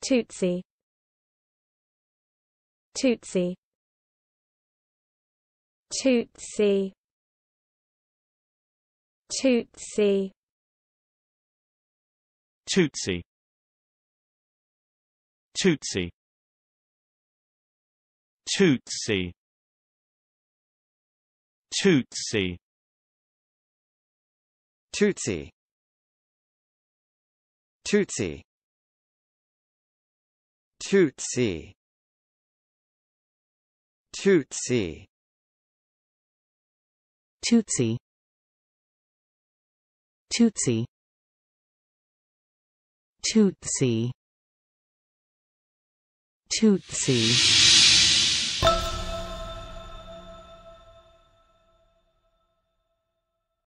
Tutsi Tutsi Tutsi Tutsi Tutsi Tutsi Tutsi Tutsi Tutsi Tutsi Tutsi Tutsi Tutsi Tutsi Tutsi Tutsi